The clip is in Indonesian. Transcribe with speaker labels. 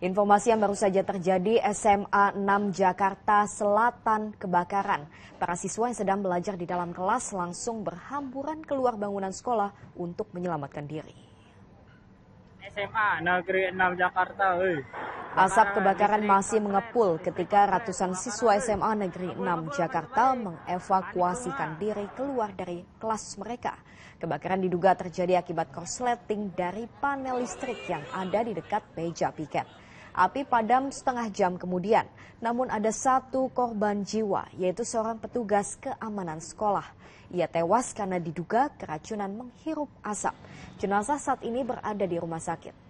Speaker 1: Informasi yang baru saja terjadi, SMA 6 Jakarta Selatan kebakaran. Para siswa yang sedang belajar di dalam kelas langsung berhamburan keluar bangunan sekolah untuk menyelamatkan diri.
Speaker 2: SMA Negeri 6 Jakarta, Hey.
Speaker 1: Asap kebakaran masih mengepul ketika ratusan siswa SMA Negeri 6 Jakarta mengevakuasikan diri keluar dari kelas mereka. Kebakaran diduga terjadi akibat korsleting dari panel listrik yang ada di dekat meja piket. Api padam setengah jam kemudian, namun ada satu korban jiwa, yaitu seorang petugas keamanan sekolah. Ia tewas karena diduga keracunan menghirup asap. Jenazah saat ini berada di rumah sakit.